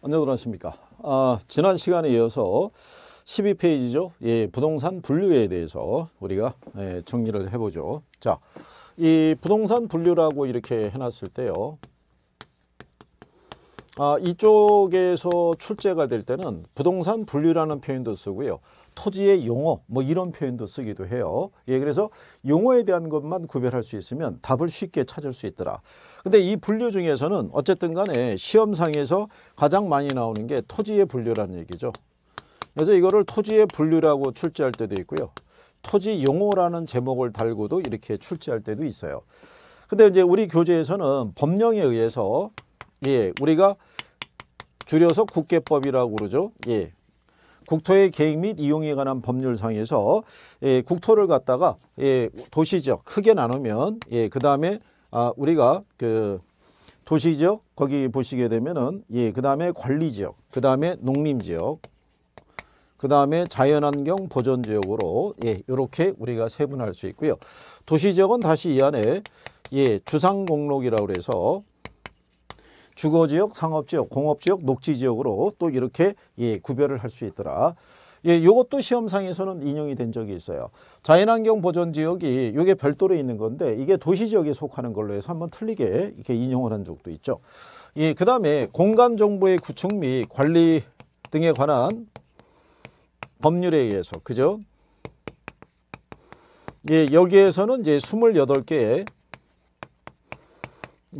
안녕들 하십니까. 아, 지난 시간에 이어서 12페이지죠. 예, 부동산 분류에 대해서 우리가 예, 정리를 해보죠. 자, 이 부동산 분류라고 이렇게 해놨을 때요. 아, 이쪽에서 출제가 될 때는 부동산 분류라는 표현도 쓰고요. 토지의 용어 뭐 이런 표현도 쓰기도 해요. 예, 그래서 용어에 대한 것만 구별할 수 있으면 답을 쉽게 찾을 수 있더라. 근데 이 분류 중에서는 어쨌든 간에 시험상에서 가장 많이 나오는 게 토지의 분류라는 얘기죠. 그래서 이거를 토지의 분류라고 출제할 때도 있고요. 토지 용어라는 제목을 달고도 이렇게 출제할 때도 있어요. 근데 이제 우리 교재에서는 법령에 의해서 예, 우리가 줄여서 국계법이라고 그러죠. 예. 국토의 계획 및 이용에 관한 법률상에서 예, 국토를 갖다가 예, 도시지역 크게 나누면 예, 그다음에 아, 우리가 그 도시지역 거기 보시게 되면은 예, 그다음에 관리지역, 그다음에 농림지역, 그 다음에 자연환경 보존지역으로 예, 이렇게 우리가 세분할 수 있고요. 도시지역은 다시 이 안에 예, 주상공록이라고 해서 주거지역, 상업지역, 공업지역, 녹지지역으로 또 이렇게 예, 구별을 할 수 있더라. 예, 요것도 시험상에서는 인용이 된 적이 있어요. 자연환경 보존 지역이 요게 별도로 있는 건데 이게 도시 지역에 속하는 걸로 해서 한번 틀리게 이렇게 인용을 한 적도 있죠. 예, 그다음에 공간 정보의 구축 및 관리 등에 관한 법률에 의해서 그죠? 예, 여기에서는 이제 28개의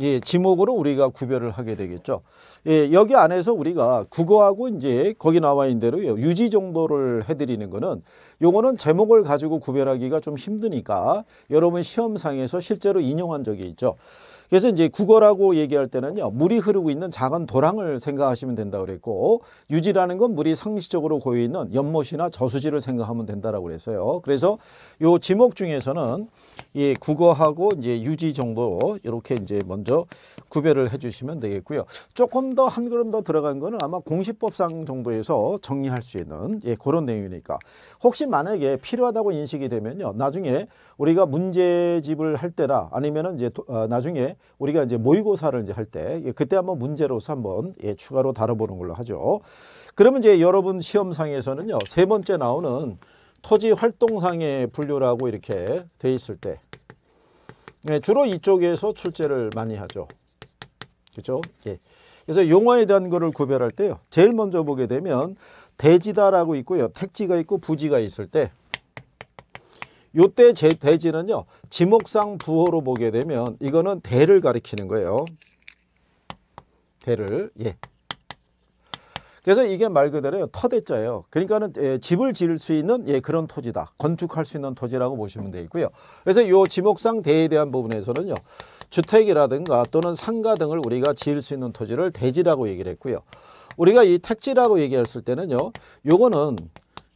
예, 지목으로 우리가 구별을 하게 되겠죠. 예, 여기 안에서 우리가 국어하고 이제 거기 나와 있는 대로 유지 정도를 해드리는 거는 요거는 제목을 가지고 구별하기가 좀 힘드니까 여러분 시험상에서 실제로 인용한 적이 있죠. 그래서 이제 국어라고 얘기할 때는요. 물이 흐르고 있는 작은 도랑을 생각하시면 된다고 그랬고 유지라는 건 물이 상시적으로 고여 있는 연못이나 저수지를 생각하면 된다라고 그랬어요. 그래서 요 지목 중에서는 이 국어하고 이제 유지 정도 이렇게 이제 먼저 구별을 해 주시면 되겠고요. 조금 더 한 걸음 더 들어간 거는 아마 공시법상 정도에서 정리할 수 있는 예, 그런 내용이니까 혹시 만약에 필요하다고 인식이 되면요. 나중에 우리가 문제집을 할 때나 아니면은 이제 도, 어, 나중에 우리가 이제 모의고사를 이제 할때 예, 그때 한번 문제로서 한번 예, 추가로 다뤄보는 걸로 하죠. 그러면 이제 여러분 시험상에서는요 세 번째 나오는 토지 활동상의 분류라고 이렇게 돼 있을 때 예, 주로 이쪽에서 출제를 많이 하죠. 그렇죠? 예. 그래서 용어에 대한 거를 구별할 때요. 제일 먼저 보게 되면 대지다라고 있고요. 택지가 있고 부지가 있을 때 요때 제 대지는요. 지목상 부호로 보게 되면 이거는 대를 가리키는 거예요. 대를. 예. 그래서 이게 말 그대로 터대자예요. 그러니까는 예, 집을 지을 수 있는 예, 그런 토지다. 건축할 수 있는 토지라고 보시면 되겠고요. 그래서 요 지목상 대에 대한 부분에서는요. 주택이라든가 또는 상가 등을 우리가 지을 수 있는 토지를 대지라고 얘기를 했고요. 우리가 이 택지라고 얘기했을 때는요. 요거는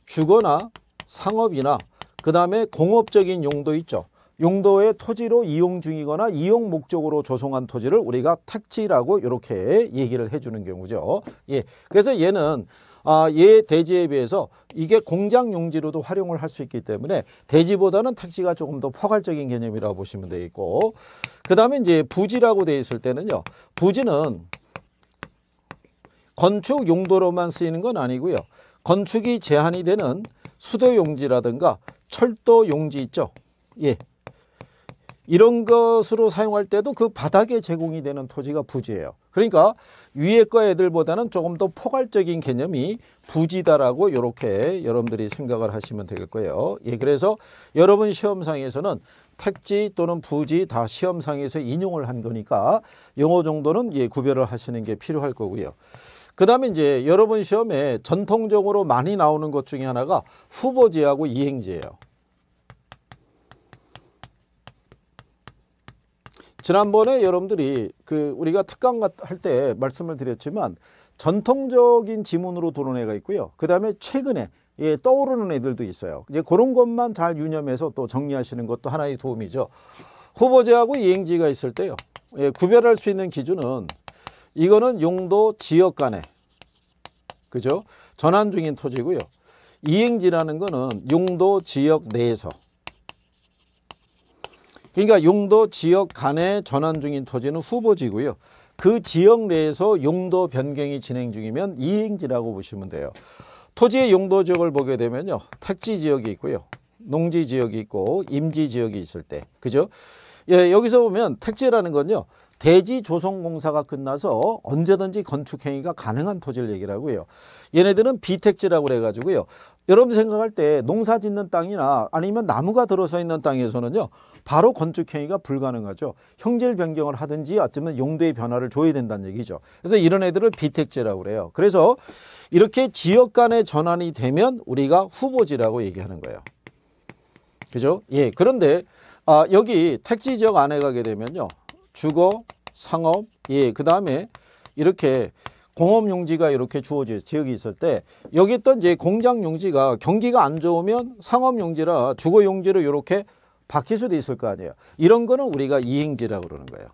주거나 상업이나 그 다음에 공업적인 용도 있죠. 용도의 토지로 이용 중이거나 이용 목적으로 조성한 토지를 우리가 택지라고 이렇게 얘기를 해주는 경우죠. 예, 그래서 얘는 아, 얘 대지에 비해서 이게 공장 용지로도 활용을 할 수 있기 때문에 대지보다는 택지가 조금 더 포괄적인 개념이라고 보시면 되겠고 그 다음에 이제 부지라고 돼 있을 때는요. 부지는 건축 용도로만 쓰이는 건 아니고요. 건축이 제한이 되는 수도용지라든가 철도 용지 있죠. 예. 이런 것으로 사용할 때도 그 바닥에 제공이 되는 토지가 부지예요. 그러니까 위에 거 애들보다는 조금 더 포괄적인 개념이 부지다라고 이렇게 여러분들이 생각을 하시면 될 거예요. 예, 그래서 여러분 시험상에서는 택지 또는 부지 다 시험상에서 인용을 한 거니까 영어 정도는 예, 구별을 하시는 게 필요할 거고요. 그 다음에 이제 여러분 시험에 전통적으로 많이 나오는 것 중에 하나가 후보지하고 이행지예요. 지난번에 여러분들이 그 우리가 특강 할 때 말씀을 드렸지만 전통적인 지문으로 도는 애가 있고요. 그 다음에 최근에 예, 떠오르는 애들도 있어요. 이제 그런 것만 잘 유념해서 또 정리하시는 것도 하나의 도움이죠. 후보제하고 이행지가 있을 때요. 예, 구별할 수 있는 기준은 이거는 용도 지역 간에 그죠? 전환 중인 토지고요. 이행지라는 거는 용도 지역 내에서 그러니까 용도 지역 간의 전환 중인 토지는 후보지고요. 그 지역 내에서 용도 변경이 진행 중이면 이행지라고 보시면 돼요. 토지의 용도 지역을 보게 되면요. 택지 지역이 있고요. 농지 지역이 있고 임지 지역이 있을 때. 그죠? 예, 여기서 보면 택지라는 건요. 대지 조성공사가 끝나서 언제든지 건축행위가 가능한 토지를 얘기를 하고요. 얘네들은 비택지라고 해가지고요 여러분 생각할 때 농사 짓는 땅이나 아니면 나무가 들어서 있는 땅에서는요. 바로 건축행위가 불가능하죠. 형질 변경을 하든지 어쩌면 용도의 변화를 줘야 된다는 얘기죠. 그래서 이런 애들을 비택지라고 그래요. 그래서 이렇게 지역 간의 전환이 되면 우리가 후보지라고 얘기하는 거예요. 그죠? 예. 그런데 아, 여기 택지 지역 안에 가게 되면요. 주거, 상업, 예, 그 다음에 이렇게 공업용지가 이렇게 주어져 있어요. 지역이 있을 때 여기 있던 이제 공장용지가 경기가 안 좋으면 상업용지라 주거용지로 이렇게 바뀔 수도 있을 거 아니에요. 이런 거는 우리가 이행지라고 그러는 거예요.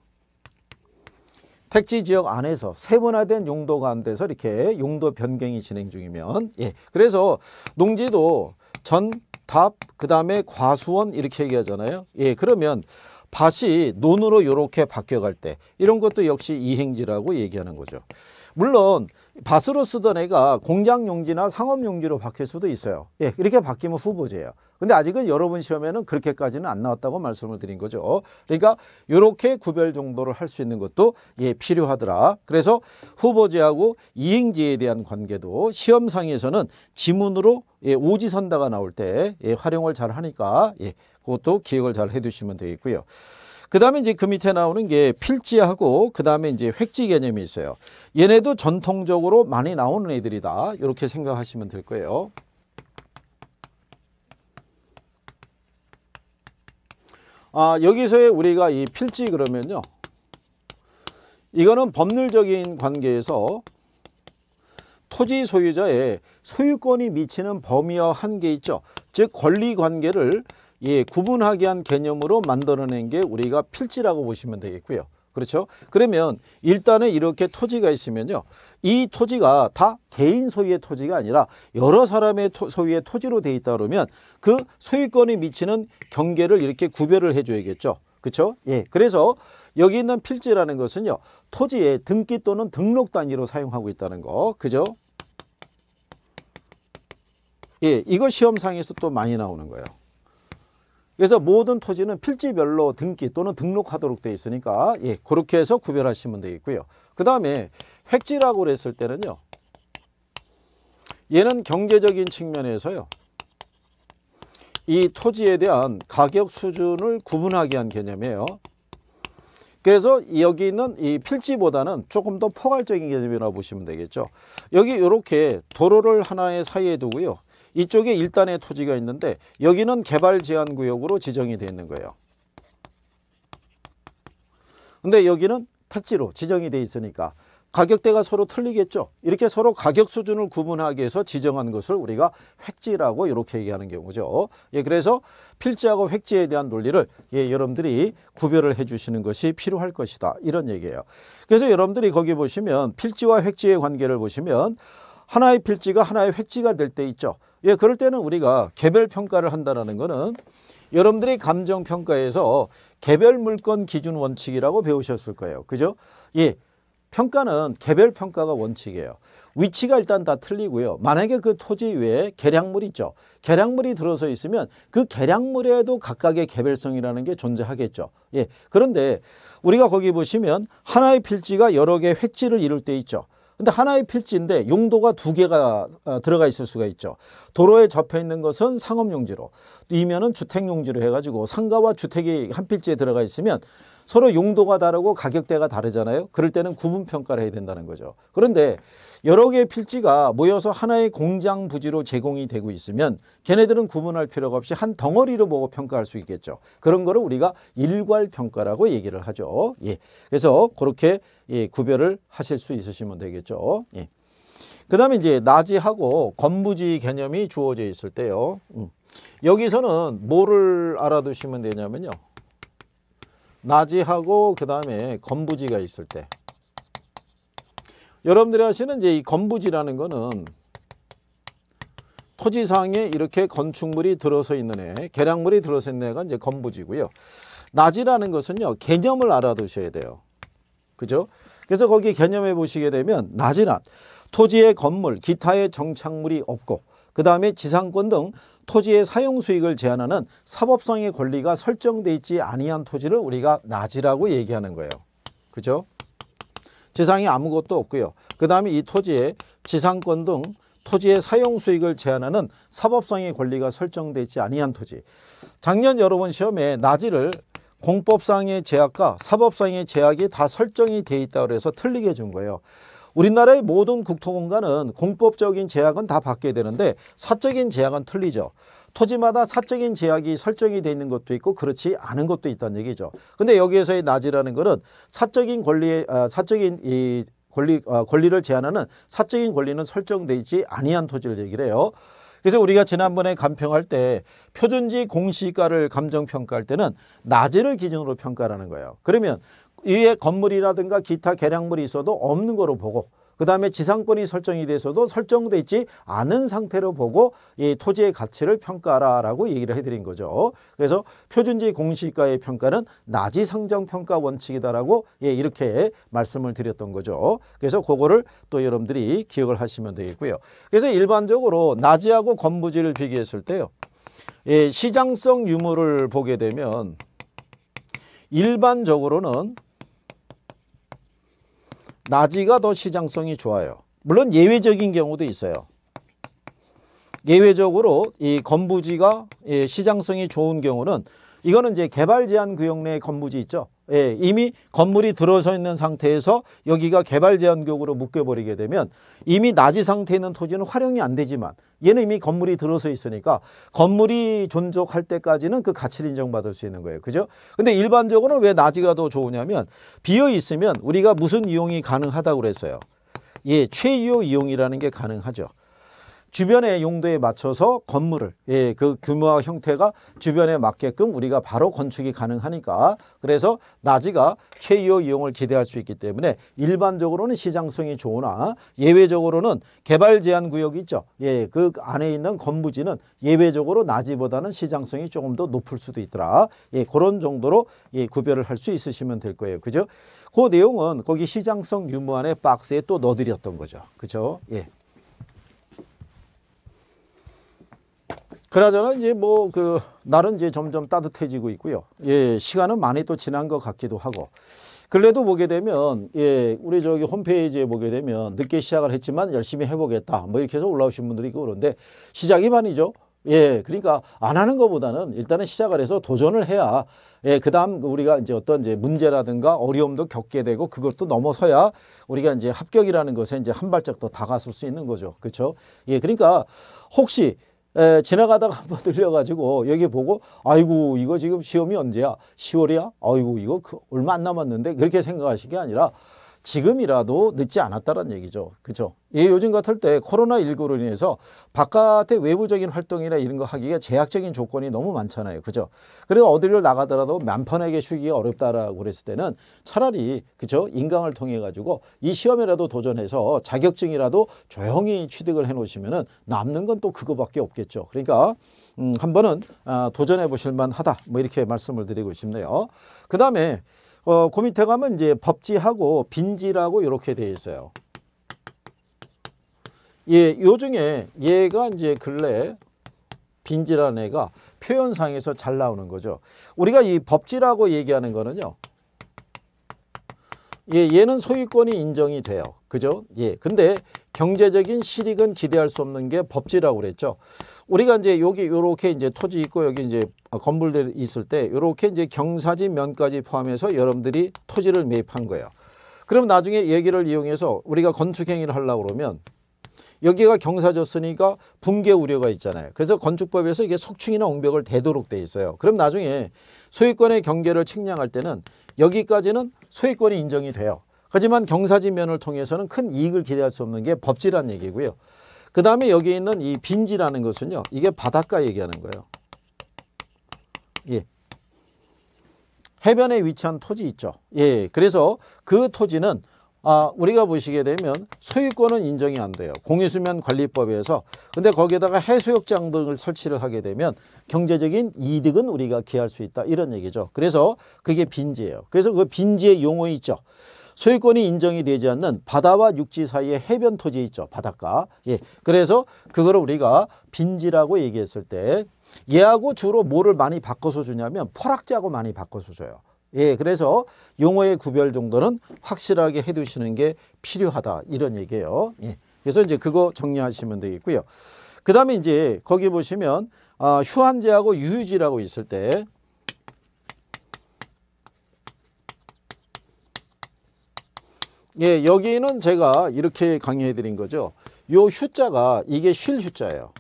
택지 지역 안에서 세분화된 용도 가안돼서 이렇게 용도 변경이 진행 중이면 예 그래서 농지도 전, 답, 그 다음에 과수원 이렇게 얘기하잖아요. 예 그러면 밭이 논으로 이렇게 바뀌어갈 때 이런 것도 역시 이행지라고 얘기하는 거죠. 물론 밭으로 쓰던 애가 공장 용지나 상업 용지로 바뀔 수도 있어요. 예, 이렇게 바뀌면 후보제예요. 근데 아직은 여러분 시험에는 그렇게까지는 안 나왔다고 말씀을 드린 거죠. 그러니까 이렇게 구별 정도를 할 수 있는 것도 예 필요하더라. 그래서 후보지하고 이행지에 대한 관계도 시험상에서는 지문으로 예, 오지선다가 나올 때 예, 활용을 잘 하니까 예, 그것도 기억을 잘 해두시면 되겠고요. 그 다음에 이제 그 밑에 나오는 게 필지하고 그 다음에 이제 획지 개념이 있어요. 얘네도 전통적으로 많이 나오는 애들이다. 이렇게 생각하시면 될 거예요. 아, 여기서의 우리가 이 필지 그러면요. 이거는 법률적인 관계에서 토지 소유자의 소유권이 미치는 범위와 한계 있죠. 즉 권리 관계를 예, 구분하기 한 개념으로 만들어낸 게 우리가 필지라고 보시면 되겠고요. 그렇죠? 그러면 일단은 이렇게 토지가 있으면요. 이 토지가 다 개인 소유의 토지가 아니라 여러 사람의 토, 소유의 토지로 돼 있다 그러면 그 소유권에 미치는 경계를 이렇게 구별을 해줘야겠죠. 그렇죠? 예. 그래서 여기 있는 필지라는 것은요. 토지의 등기 또는 등록 단위로 사용하고 있다는 거. 그죠? 예, 이거 시험상에서 또 많이 나오는 거예요. 그래서 모든 토지는 필지별로 등기 또는 등록하도록 되어 있으니까 예, 그렇게 해서 구별하시면 되겠고요. 그 다음에 획지라고 그랬을 때는요. 얘는 경제적인 측면에서요. 이 토지에 대한 가격 수준을 구분하기 위한 개념이에요. 그래서 여기 있는 이 필지보다는 조금 더 포괄적인 개념이라고 보시면 되겠죠. 여기 이렇게 도로를 하나의 사이에 두고요. 이쪽에 1단의 토지가 있는데 여기는 개발 제한 구역으로 지정이 되어 있는 거예요. 근데 여기는 택지로 지정이 되어 있으니까 가격대가 서로 틀리겠죠. 이렇게 서로 가격 수준을 구분하기 위해서 지정한 것을 우리가 획지라고 이렇게 얘기하는 경우죠. 예, 그래서 필지하고 획지에 대한 논리를 예, 여러분들이 구별을 해주시는 것이 필요할 것이다. 이런 얘기예요. 그래서 여러분들이 거기 보시면 필지와 획지의 관계를 보시면 하나의 필지가 하나의 획지가 될 때 있죠. 예, 그럴 때는 우리가 개별 평가를 한다는 거는 여러분들이 감정 평가에서 개별 물건 기준 원칙이라고 배우셨을 거예요. 그죠? 예. 평가는 개별 평가가 원칙이에요. 위치가 일단 다 틀리고요. 만약에 그 토지 위에 계량물이 있죠. 계량물이 들어서 있으면 그 계량물에도 각각의 개별성이라는 게 존재하겠죠. 예. 그런데 우리가 거기 보시면 하나의 필지가 여러 개의 획지를 이룰 때 있죠. 근데 하나의 필지인데 용도가 두 개가 어, 들어가 있을 수가 있죠. 도로에 접해 있는 것은 상업용지로 이면은 주택용지로 해가지고 상가와 주택이 한 필지에 들어가 있으면 서로 용도가 다르고 가격대가 다르잖아요. 그럴 때는 구분평가를 해야 된다는 거죠. 그런데 여러 개의 필지가 모여서 하나의 공장 부지로 제공이 되고 있으면 걔네들은 구분할 필요가 없이 한 덩어리로 보고 평가할 수 있겠죠. 그런 거를 우리가 일괄 평가라고 얘기를 하죠. 예. 그래서 그렇게 예, 구별을 하실 수 있으시면 되겠죠. 예. 그 다음에 이제 나지하고 건부지 개념이 주어져 있을 때요. 음. 여기서는 뭐를 알아두시면 되냐면요. 나지하고 그 다음에 건부지가 있을 때 여러분들이 아시는 이제 이 건부지라는 거는 토지상에 이렇게 건축물이 들어서 있는 애, 계량물이 들어서 있는 애가 이제 건부지고요. 낮이라는 것은요. 개념을 알아두셔야 돼요. 그죠? 그래서 거기 개념해 보시게 되면 낮이란 토지의 건물, 기타의 정착물이 없고 그 다음에 지상권 등 토지의 사용 수익을 제한하는 사법성의 권리가 설정돼 있지 아니한 토지를 우리가 낮이라고 얘기하는 거예요. 그죠? 지상에 아무것도 없고요. 그 다음에 이 토지에 지상권 등 토지의 사용 수익을 제한하는 사법상의 권리가 설정돼 있지 아니한 토지. 작년 여러 번 시험에 나지를 공법상의 제약과 사법상의 제약이 다 설정이 돼 있다고 해서 틀리게 준 거예요. 우리나라의 모든 국토공간은 공법적인 제약은 다 받게 되는데 사적인 제약은 틀리죠. 토지마다 사적인 제약이 설정이 돼 있는 것도 있고 그렇지 않은 것도 있다는 얘기죠. 근데 여기에서의 낮이라는 거는 사적인 권리의 아, 사적인 이 권리 아, 권리를 제한하는 사적인 권리는 설정돼 있지 아니한 토지를 얘기를 해요. 그래서 우리가 지난번에 감평할 때 표준지 공시가를 감정평가할 때는 낮이를 기준으로 평가하는 거예요. 그러면 위에 건물이라든가 기타 계량물이 있어도 없는 거로 보고 그 다음에 지상권이 설정이 돼서도 설정돼 있지 않은 상태로 보고 이 토지의 가치를 평가하라라고 얘기를 해드린 거죠. 그래서 표준지 공시가의 평가는 나지 상정 평가 원칙이다라고 예, 이렇게 말씀을 드렸던 거죠. 그래서 그거를 또 여러분들이 기억을 하시면 되겠고요. 그래서 일반적으로 나지하고 건부지를 비교했을 때요. 예, 시장성 유무를 보게 되면 일반적으로는 낮이가 더 시장성이 좋아요. 물론 예외적인 경우도 있어요. 예외적으로 이 건부지가 예, 시장성이 좋은 경우는 이거는 이제 개발 제한 구역 내 건부지 있죠. 예, 이미 건물이 들어서 있는 상태에서 여기가 개발 제한 격으로 묶여버리게 되면 이미 낮이 상태에 있는 토지는 활용이 안 되지만 얘는 이미 건물이 들어서 있으니까 건물이 존속할 때까지는 그 가치를 인정받을 수 있는 거예요. 그죠? 근데 일반적으로 왜 낮이가 더 좋으냐면 비어 있으면 우리가 무슨 이용이 가능하다고 그랬어요. 예, 최유 이용이라는 게 가능하죠. 주변의 용도에 맞춰서 건물을 예, 그 규모와 형태가 주변에 맞게끔 우리가 바로 건축이 가능하니까 그래서 나지가 최유 이용을 기대할 수 있기 때문에 일반적으로는 시장성이 좋으나 예외적으로는 개발 제한 구역이 있죠. 예, 그 안에 있는 건부지는 예외적으로 나지보다는 시장성이 조금 더 높을 수도 있더라. 예, 그런 정도로 예, 구별을 할 수 있으시면 될 거예요. 그죠? 그 내용은 거기 시장성 유무 안에 박스에 또 넣어드렸던 거죠. 그죠? 예. 그나저나 이제 뭐 그 날은 이제 점점 따뜻해지고 있고요. 예, 시간은 많이 또 지난 것 같기도 하고. 근래도 보게 되면 예, 우리 저기 홈페이지에 보게 되면 늦게 시작을 했지만 열심히 해보겠다. 뭐 이렇게 해서 올라오신 분들이 있고 그런데 시작이 많이죠 예, 그러니까 안 하는 것보다는 일단은 시작을 해서 도전을 해야 예, 그다음 우리가 이제 어떤 이제 문제라든가 어려움도 겪게 되고 그것도 넘어서야 우리가 이제 합격이라는 것에 이제 한 발짝 더 다가설 수 있는 거죠. 그렇죠? 예, 그러니까 혹시 에, 지나가다가 한 번 들려가지고 여기 보고 아이고 이거 지금 시험이 언제야 10월이야 아이고 이거 그 얼마 안 남았는데 그렇게 생각하시게 아니라 지금이라도 늦지 않았다는 얘기죠. 그죠? 예, 요즘 같을 때 코로나19로 인해서 바깥의 외부적인 활동이나 이런 거 하기가 제약적인 조건이 너무 많잖아요. 그죠? 그리고 어디를 나가더라도 맘 편하게 쉬기가 어렵다라고 그랬을 때는 차라리, 그죠? 인강을 통해가지고 이 시험이라도 도전해서 자격증이라도 조용히 취득을 해 놓으시면은 남는 건 또 그거밖에 없겠죠. 그러니까, 음, 한 번은 아, 도전해 보실만 하다. 뭐 이렇게 말씀을 드리고 싶네요. 그 다음에, 어, 그 밑에 가면 이제 법지하고 빈지라고 이렇게 되어 있어요. 예, 요 중에 얘가 이제 근래 빈지라는 애가 표현상에서 잘 나오는 거죠. 우리가 이 법지라고 얘기하는 거는요. 예, 얘는 소유권이 인정이 돼요. 그죠? 예. 근데 경제적인 실익은 기대할 수 없는 게 법지라고 그랬죠. 우리가 이제 여기 요렇게 이제 토지 있고 여기 이제 건물들이 있을 때 요렇게 이제 경사지 면까지 포함해서 여러분들이 토지를 매입한 거예요. 그럼 나중에 얘기를 이용해서 우리가 건축 행위를 하려고 그러면 여기가 경사졌으니까 붕괴 우려가 있잖아요. 그래서 건축법에서 이게 속충이나 옹벽을 대도록 돼 있어요. 그럼 나중에 소유권의 경계를 측량할 때는 여기까지는 소유권이 인정이 돼요. 하지만 경사지면을 통해서는 큰 이익을 기대할 수 없는 게 법지란 얘기고요. 그 다음에 여기 있는 이 빈지라는 것은요. 이게 바닷가 얘기하는 거예요. 예. 해변에 위치한 토지 있죠. 예, 예. 그래서 그 토지는 아, 우리가 보시게 되면 소유권은 인정이 안 돼요. 공유수면 관리법에서. 근데 거기에다가 해수욕장 등을 설치를 하게 되면 경제적인 이득은 우리가 기할 수 있다. 이런 얘기죠. 그래서 그게 빈지예요. 그래서 그 빈지의 용어 있죠. 소유권이 인정이 되지 않는 바다와 육지 사이의 해변 토지 있죠. 바닷가. 예. 그래서 그걸 우리가 빈지라고 얘기했을 때 얘하고 주로 뭐를 많이 바꿔서 주냐면 포락지하고 많이 바꿔서 줘요. 예, 그래서 용어의 구별 정도는 확실하게 해두시는 게 필요하다 이런 얘기예요. 예, 그래서 이제 그거 정리하시면 되겠고요. 그 다음에 이제 거기 보시면 아, 휴한지하고 유유지라고 있을 때 예, 여기는 제가 이렇게 강의해 드린 거죠. 요 휴자가 이게 쉴 휴자예요.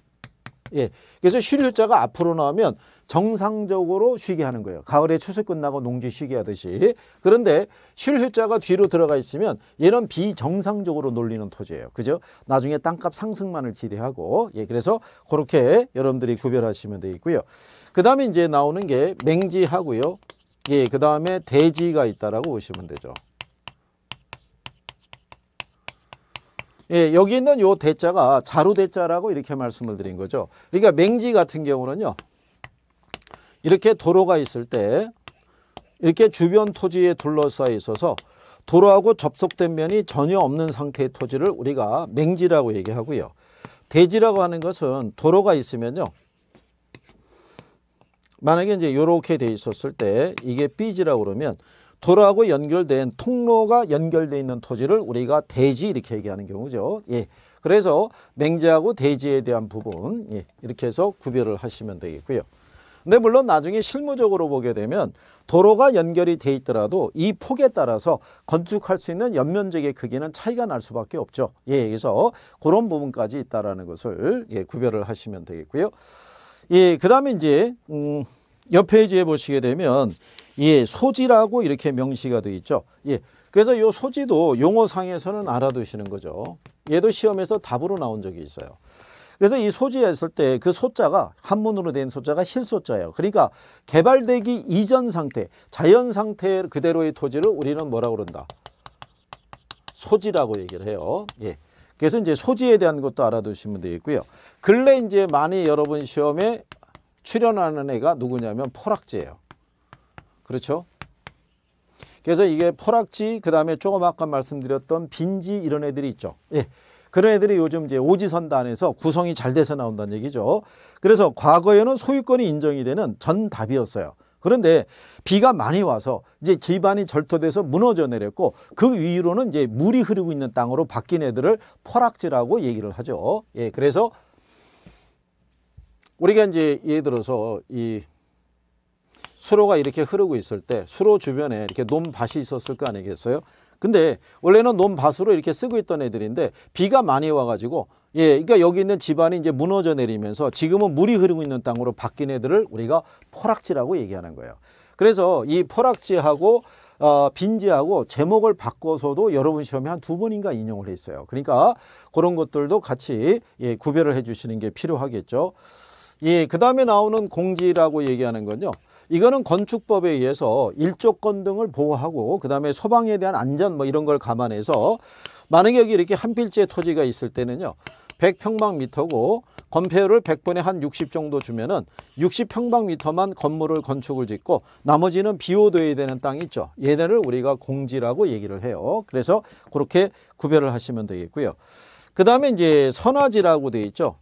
예, 그래서 쉴 휴자가 앞으로 나오면 정상적으로 쉬게 하는 거예요. 가을에 추석 끝나고 농지 쉬게 하듯이. 그런데 쉴 휴자가 뒤로 들어가 있으면 얘는 비정상적으로 놀리는 토지예요. 그죠? 나중에 땅값 상승만을 기대하고 예, 그래서 그렇게 여러분들이 구별하시면 되겠고요. 그 다음에 이제 나오는 게 맹지하고요. 예, 그 다음에 대지가 있다라고 보시면 되죠. 예, 여기 있는 요 대자가 자루 대자라고 이렇게 말씀을 드린 거죠. 그러니까 맹지 같은 경우는요. 이렇게 도로가 있을 때 이렇게 주변 토지에 둘러싸여 있어서 도로하고 접속된 면이 전혀 없는 상태의 토지를 우리가 맹지라고 얘기하고요. 대지라고 하는 것은 도로가 있으면요. 만약에 이제 이렇게 돼 있었을 때 이게 B지라고 그러면 도로하고 연결된 통로가 연결되어 있는 토지를 우리가 대지 이렇게 얘기하는 경우죠. 예. 그래서 맹자하고 대지에 대한 부분 예. 이렇게 해서 구별을 하시면 되겠고요. 근데 물론 나중에 실무적으로 보게 되면 도로가 연결이 돼 있더라도 이 폭에 따라서 건축할 수 있는 연면적의 크기는 차이가 날 수밖에 없죠. 예, 그래서 그런 부분까지 있다라는 것을 예, 구별을 하시면 되겠고요. 예, 그다음에 이제 음, 옆 페이지에 보시게 되면 예, 소지라고 이렇게 명시가 되어 있죠. 예. 그래서 요 소지도 용어상에서는 알아두시는 거죠. 얘도 시험에서 답으로 나온 적이 있어요. 그래서 이소지에있을때 그 소자가 한문으로 된 소자가 실소자예요. 그러니까 개발되기 이전 상태, 자연 상태 그대로의 토지를 우리는 뭐라고 그런다? 소지라고 얘기를 해요. 예. 그래서 이제 소지에 대한 것도 알아두시면 되겠고요. 근래 이제 많이 여러분 시험에 출연하는 애가 누구냐면 포락제예요 그렇죠? 그래서 이게 포락지 그다음에 조금 아까 말씀드렸던 빈지 이런 애들이 있죠. 예. 그런 애들이 요즘 이제 오지선단에서 구성이 잘 돼서 나온다는 얘기죠. 그래서 과거에는 소유권이 인정이 되는 전답이었어요. 그런데 비가 많이 와서 이제 집안이 절토돼서 무너져 내렸고 그 위로는 이제 물이 흐르고 있는 땅으로 바뀐 애들을 포락지라고 얘기를 하죠. 예, 그래서 우리가 이제 예를 들어서 이 수로가 이렇게 흐르고 있을 때 수로 주변에 이렇게 논밭이 있었을 거 아니겠어요? 근데 원래는 논밭으로 이렇게 쓰고 있던 애들인데 비가 많이 와가지고 예, 그러니까 여기 있는 집안이 이제 무너져 내리면서 지금은 물이 흐르고 있는 땅으로 바뀐 애들을 우리가 포락지라고 얘기하는 거예요. 그래서 이 포락지하고 어, 빈지하고 제목을 바꿔서도 여러분 시험에 한 두 번인가 인용을 했어요. 그러니까 그런 것들도 같이 예, 구별을 해주시는 게 필요하겠죠. 예, 그 다음에 나오는 공지라고 얘기하는 건요. 이거는 건축법에 의해서 일조권 등을 보호하고 그다음에 소방에 대한 안전 뭐 이런 걸 감안해서 만약에 여기 이렇게 한 필지의 토지가 있을 때는요. 100평방미터고 건폐율을 100분에 한 60 정도 주면은 60평방미터만 건물을 건축을 짓고 나머지는 비호되어야 되는 땅이 있죠. 얘네를 우리가 공지라고 얘기를 해요. 그래서 그렇게 구별을 하시면 되겠고요. 그 다음에 이제 선화지라고 되어 있죠.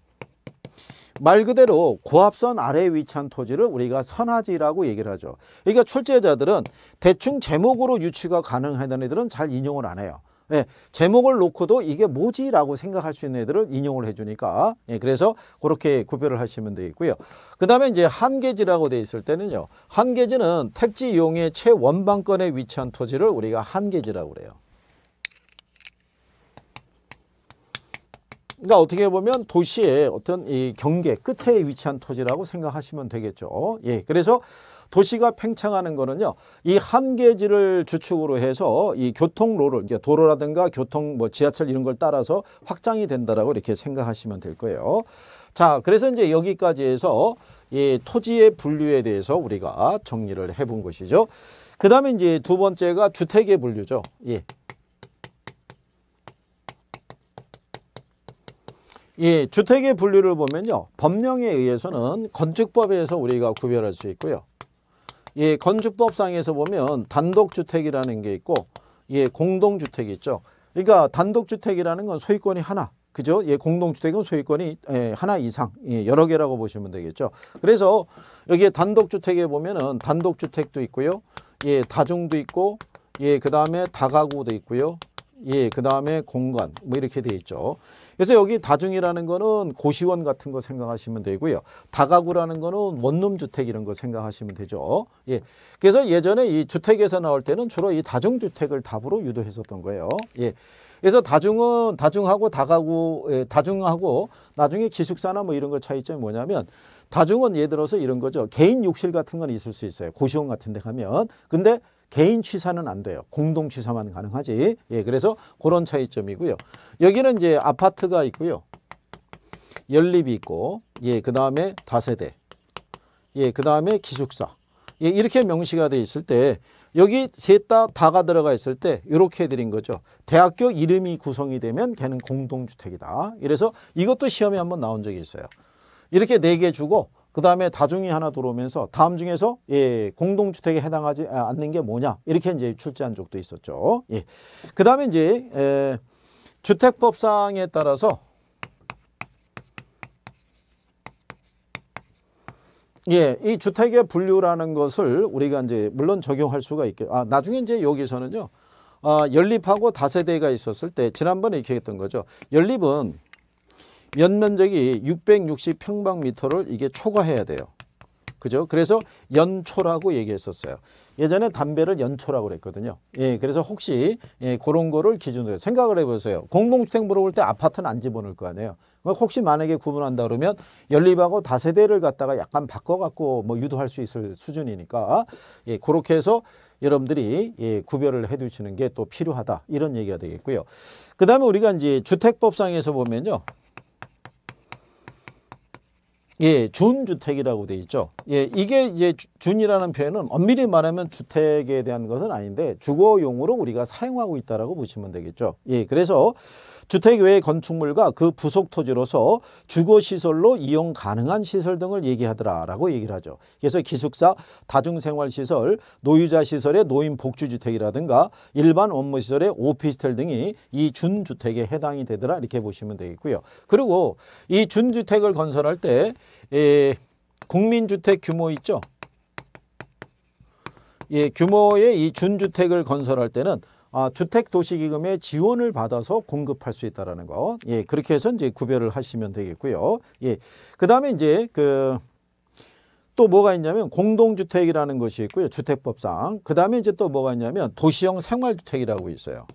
말 그대로 고압선 아래에 위치한 토지를 우리가 선하지라고 얘기를 하죠. 그러니까 출제자들은 대충 제목으로 유추가 가능하다는 애들은 잘 인용을 안 해요. 예, 제목을 놓고도 이게 뭐지라고 생각할 수 있는 애들을 인용을 해주니까 예, 그래서 그렇게 구별을 하시면 되겠고요. 그 다음에 이제 한계지라고 돼 있을 때는요. 한계지는 택지 이용의 최원방권에 위치한 토지를 우리가 한계지라고 그래요. 그러니까 어떻게 보면 도시의 어떤 이 경계 끝에 위치한 토지라고 생각하시면 되겠죠. 예, 그래서 도시가 팽창하는 거는요. 이 한계지를 주축으로 해서 이 교통로를 이제 도로라든가 교통 뭐 지하철 이런 걸 따라서 확장이 된다라고 이렇게 생각하시면 될 거예요. 자, 그래서 이제 여기까지 해서 이 토지의 분류에 대해서 우리가 정리를 해본 것이죠. 그 다음에 이제 두 번째가 주택의 분류죠. 예. 이 예, 주택의 분류를 보면요. 법령에 의해서는 건축법에 서 우리가 구별할 수 있고요. 예, 건축법상에서 보면 단독주택이라는 게 있고 예, 공동주택이 있죠. 그러니까 단독주택이라는 건 소유권이 하나 그죠? 예, 공동주택은 소유권이 예, 하나 이상 예, 여러 개라고 보시면 되겠죠. 그래서 여기에 단독주택에 보면은 단독주택도 있고요. 예, 다중도 있고 예, 그다음에 다가구도 있고요. 예, 그 다음에 공간 뭐 이렇게 돼 있죠. 그래서 여기 다중이라는 거는 고시원 같은 거 생각하시면 되고요. 다가구라는 거는 원룸 주택 이런 거 생각하시면 되죠. 예, 그래서 예전에 이 주택에서 나올 때는 주로 이 다중주택을 답으로 유도했었던 거예요. 예. 그래서 다중은 다중하고 다가구 예, 다중하고 나중에 기숙사나 뭐 이런 거 차이점이 뭐냐면 다중은 예를 들어서 이런 거죠. 개인 욕실 같은 건 있을 수 있어요. 고시원 같은 데 가면. 근데 개인 취사는 안 돼요. 공동 취사만 가능하지. 예, 그래서 그런 차이점이고요. 여기는 이제 아파트가 있고요. 연립이 있고, 예, 그 다음에 다세대, 예, 그 다음에 기숙사. 예, 이렇게 명시가 돼 있을 때 여기 셋다 다가 들어가 있을 때 이렇게 해드린 거죠. 대학교 이름이 구성이 되면 걔는 공동주택이다. 이래서 이것도 시험에 한번 나온 적이 있어요. 이렇게 네 개 주고 그 다음에 다중이 하나 들어오면서 다음 중에서 예, 공동주택에 해당하지 아, 않는 게 뭐냐 이렇게 이제 출제한 적도 있었죠. 예. 그 다음에 이제 에, 주택법상에 따라서 예, 이 주택의 분류라는 것을 우리가 이제 물론 적용할 수가 있게. 아, 나중에 이제 여기서는요. 아, 연립하고 다세대가 있었을 때 지난번에 이렇게 했던 거죠. 연립은 연면적이 660평방미터를 이게 초과해야 돼요. 그죠? 그래서 연초라고 얘기했었어요. 예전에 담배를 연초라고 그랬거든요. 예, 그래서 혹시 예, 그런 거를 기준으로 생각을 해보세요. 공동주택 물어볼 때 아파트는 안 집어넣을 거 아니에요. 혹시 만약에 구분한다 그러면 연립하고 다세대를 갖다가 약간 바꿔갖고 뭐 유도할 수 있을 수준이니까 예, 그렇게 해서 여러분들이 예, 구별을 해두시는 게 또 필요하다 이런 얘기가 되겠고요. 그 다음에 우리가 이제 주택법상에서 보면요. 예, 준주택이라고 돼 있죠. 예, 이게 이제 준이라는 표현은 엄밀히 말하면 주택에 대한 것은 아닌데 주거용으로 우리가 사용하고 있다라고 보시면 되겠죠. 예, 그래서 주택 외의 건축물과 그 부속 토지로서 주거시설로 이용 가능한 시설 등을 얘기하더라라고 얘기를 하죠. 그래서 기숙사, 다중생활시설, 노유자시설의 노인복지주택이라든가 일반 업무시설의 오피스텔 등이 이 준주택에 해당이 되더라 이렇게 보시면 되겠고요. 그리고 이 준주택을 건설할 때 예, 국민주택 규모 있죠. 예, 규모의 이 준주택을 건설할 때는 아, 주택 도시기금의 지원을 받아서 공급할 수 있다라는 거. 예, 그렇게 해서 이제 구별을 하시면 되겠고요. 예. 그다음에 이제 그또 뭐가 있냐면 공동주택이라는 것이 있고요. 주택법상. 그다음에 이제 또 뭐가 있냐면 도시형 생활주택이라고 있어요.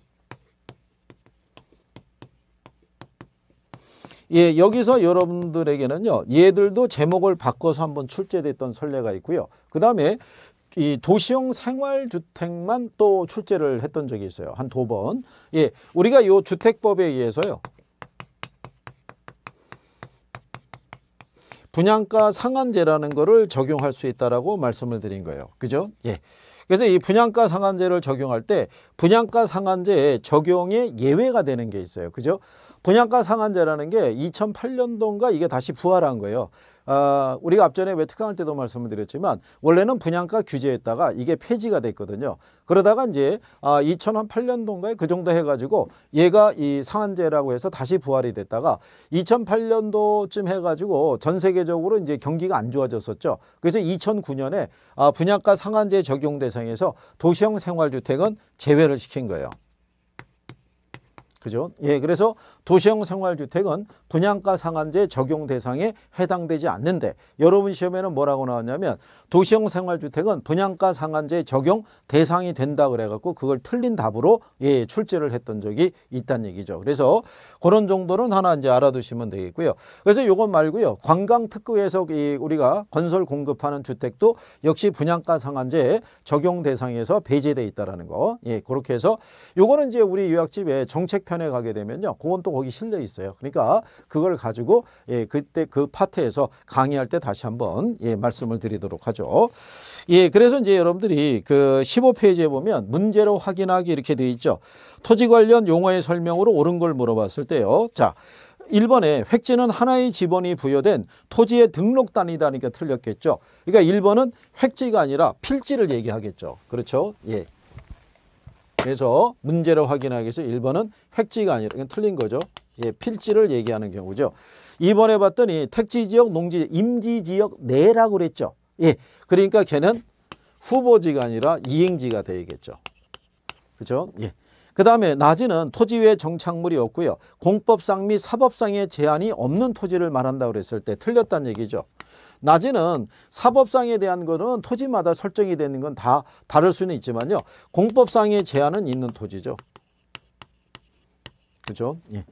예, 여기서 여러분들에게는요. 얘들도 제목을 바꿔서 한번 출제됐던 설례가 있고요. 그 다음에 이 도시형 생활주택만 또 출제를 했던 적이 있어요. 한 두 번. 예, 우리가 요 주택법에 의해서요. 분양가 상한제라는 거를 적용할 수 있다라고 말씀을 드린 거예요. 그죠? 예. 그래서 이 분양가 상한제를 적용할 때 분양가 상한제 적용에 예외가 되는 게 있어요. 그죠? 분양가 상한제라는 게 2008년도인가 이게 다시 부활한 거예요. 아, 우리가 앞전에 왜 특강할 때도 말씀을 드렸지만 원래는 분양가 규제했다가 이게 폐지가 됐거든요. 그러다가 이제 아, 2008년도인가에 그 정도 해가지고 얘가 이 상한제라고 해서 다시 부활이 됐다가 2008년도쯤 해가지고 전 세계적으로 이제 경기가 안 좋아졌었죠. 그래서 2009년에 아, 분양가 상한제 적용 대상에서 도시형 생활주택은 제외를 시킨 거예요. 그죠? 예, 그래서 도시형 생활주택은 분양가 상한제 적용 대상에 해당되지 않는데 여러분 시험에는 뭐라고 나왔냐면 도시형 생활주택은 분양가 상한제 적용 대상이 된다 그래갖고 그걸 틀린 답으로 예 출제를 했던 적이 있다는 얘기죠. 그래서 그런 정도는 하나 이제 알아두시면 되겠고요. 그래서 요것 말고요. 관광특구에서 우리가 건설 공급하는 주택도 역시 분양가 상한제 적용 대상에서 배제돼 있다라는 거. 예, 그렇게 해서 요거는 이제 우리 요약집에 정책편에 가게 되면요. 그건 또 거기 실려 있어요. 그러니까 그걸 가지고 예, 그때 그 파트에서 강의할 때 다시 한번 예, 말씀을 드리도록 하죠. 예, 그래서 이제 여러분들이 그 15페이지에 보면 문제로 확인하기 이렇게 돼 있죠. 토지 관련 용어의 설명으로 옳은 걸 물어봤을 때요. 자, 1번에 획지는 하나의 지번이 부여된 토지의 등록 단위다니까 틀렸겠죠. 그러니까 1번은 획지가 아니라 필지를 얘기하겠죠. 그렇죠? 예. 그래서 문제를 확인하기 위해서 1번은 획지가 아니라 이건 틀린 거죠. 예, 필지를 얘기하는 경우죠. 이번에 봤더니 택지지역, 농지, 임지지역 내라고 그랬죠. 예, 그러니까 걔는 후보지가 아니라 이행지가 되겠죠. 그죠? 예. 그 다음에 낮이는 토지 외 정착물이 없고요. 공법상 및 사법상의 제한이 없는 토지를 말한다고 그랬을 때 틀렸다는 얘기죠. 낮에는 사법상에 대한 거는 토지마다 설정이 되는 건 다 다를 수는 있지만요. 공법상의 제한은 있는 토지죠. 그죠? 예.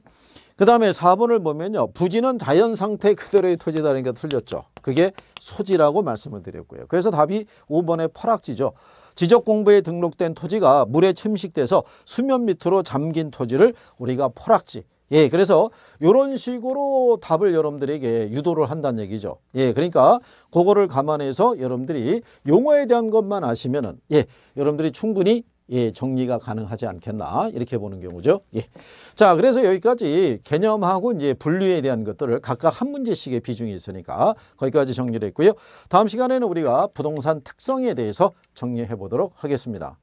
그 다음에 4번을 보면요. 부지는 자연 상태 그대로의 토지다 니까 그러니까 틀렸죠. 그게 소지라고 말씀을 드렸고요. 그래서 답이 5번의 퍼락지죠. 지적 공부에 등록된 토지가 물에 침식돼서 수면 밑으로 잠긴 토지를 우리가 퍼락지 예, 그래서 이런 식으로 답을 여러분들에게 유도를 한다는 얘기죠. 예, 그러니까 그거를 감안해서 여러분들이 용어에 대한 것만 아시면은 예, 여러분들이 충분히 예, 정리가 가능하지 않겠나 이렇게 보는 경우죠. 예. 자, 그래서 여기까지 개념하고 이제 분류에 대한 것들을 각각 한 문제씩의 비중이 있으니까 거기까지 정리를 했고요. 다음 시간에는 우리가 부동산 특성에 대해서 정리해 보도록 하겠습니다.